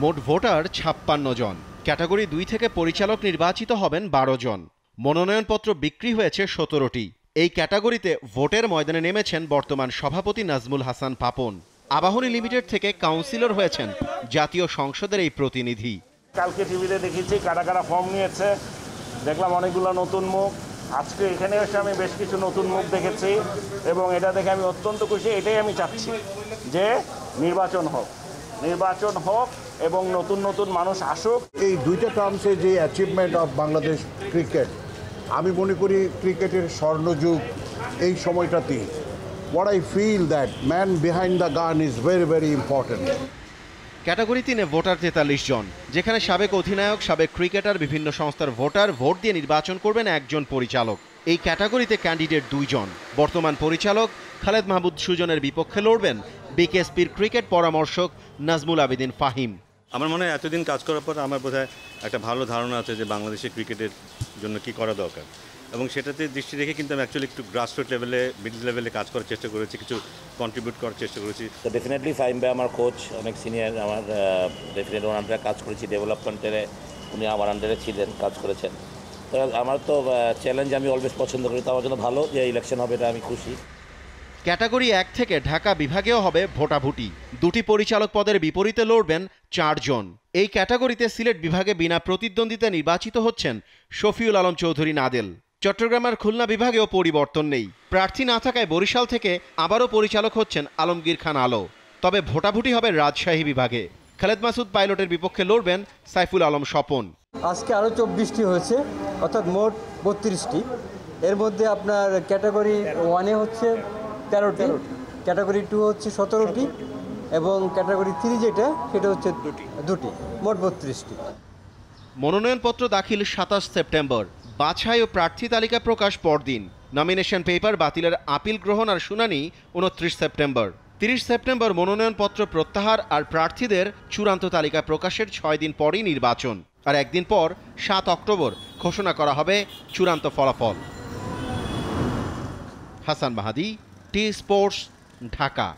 মোট ভোটার ছাপ্পান্ন জন ক্যাটাগরি দুই থেকে পরিচালক নির্বাচিত হবেন বারো জন মনোনয়নপত্র বিক্রি হয়েছে সতেরোটি এই ক্যাটাগরিতে ভোটের ময়দানে নেমেছেন বর্তমান সভাপতি নাজমুল হাসান পাপন আবাহনী লিমিটেড থেকে কাউন্সিলর হয়েছেন জাতীয় সংসদের এই প্রতিনিধি কালকে টিভিতে দেখেছি কারা কারা ফর্ম নিয়েছে দেখলাম অনেকগুলো নতুন মুখ আজকে এখানে এসে আমি বেশ কিছু নতুন মুখ দেখেছি এবং এটা দেখে আমি অত্যন্ত খুশি এটাই আমি চাচ্ছি যে নির্বাচন হোক নির্বাচন হোক এবং নতুন নতুন মানুষ আসুক এই দুইটা টার্মসে যে অ্যাচিভমেন্ট অফ বাংলাদেশ ক্রিকেট আমি মনে করি ক্রিকেটের স্বর্ণযুগ এই সময়টাতেই what I feel that man behind the gun is very very important category তিনে ভোটার তেতাল্লিশ জন যেখানে সাবেক অধিনায়ক সাবেক ক্রিকেটার বিভিন্ন সংস্থার ভোটার ভোট দিয়ে নির্বাচন করবেন একজন পরিচালক এই ক্যাটাগরিতে ক্যান্ডিডেট দুইজন বর্তমান পরিচালক খালেদ মাহমুদ সুজনের বিপক্ষে লড়বেন বিকেএসপির ক্রিকেট পরামর্শক নাজমুল আবেদিন ফাহিম আমার মনে হয় এতদিন কাজ করার পর আমার বোধহয় একটা ভালো ধারণা আছে যে বাংলাদেশে ক্রিকেটের জন্য কি করা দরকার এবং সেটাতে দৃষ্টি রেখে কিন্তু আমি অ্যাকচুয়ালি একটু গ্রাসরুট লেভেলে মিড লেভেলে কাজ করার চেষ্টা করেছি কিছু কন্ট্রিবিউট করার চেষ্টা করেছি তো ডেফিনেটলি ফাইম ভাই আমার কোচ অনেক সিনিয়র আমার ডেফিনেটলি ওনার আন্ডারে কাজ করেছি ডেভেলপমেন্টের উনি আমার আন্ডারে ছিলেন কাজ করেছেন তো আমার তো চ্যালেঞ্জ আমি অলওয়েজ পছন্দ করি তো আমার জন্য ভালো যে ইলেকশন হবে এটা আমি খুশি ক্যাটাগরি এক থেকে ঢাকা বিভাগেও হবে ভোটাভুটি দুটি পরিচালক পদের বিপরীতে লড়বেন চারজন এই ক্যাটাগরিতে সিলেট বিভাগে বিনা প্রতিদ্বন্দ্বিতা নির্বাচিত হচ্ছেন শফিউল আলম চৌধুরী নাদেল চট্টগ্রামের খুলনা বিভাগেও পরিবর্তন নেই প্রার্থী না থাকায় বরিশাল থেকে আবারও পরিচালক হচ্ছেন আলমগীর খান আলো তবে ভোটাভুটি হবে রাজশাহী বিভাগে খালেদ মাসুদ পাইলটের বিপক্ষে লড়বেন সাইফুল আলম স্বপন আজকে আরও চব্বিশটি হয়েছে অর্থাৎ মোট বত্রিশটি এর মধ্যে আপনার ক্যাটাগরি ওয়ানে হচ্ছে তেরোটি ক্যাটাগরি টু হচ্ছে সতেরোটি এবং ক্যাটাগরি থ্রি যেটা সেটা হচ্ছে দুটি দুটি মোট বত্রিশটি মনোনয়নপত্র দাখিল সাতাশ সেপ্টেম্বর বাছাই ও প্রার্থী তালিকা প্রকাশ পরদিন নমিনেশন পেপার বাতিলের আপিল গ্রহণ আর শুনানি উনত্রিশ সেপ্টেম্বর তিরিশ সেপ্টেম্বর মনোনয়নপত্র প্রত্যাহার আর প্রার্থীদের চূড়ান্ত তালিকা প্রকাশের ছয় দিন পরই নির্বাচন আর একদিন পর সাত অক্টোবর ঘোষণা করা হবে চূড়ান্ত ফলাফল হাসান মাহাদি টি স্পোর্টস ঢাকা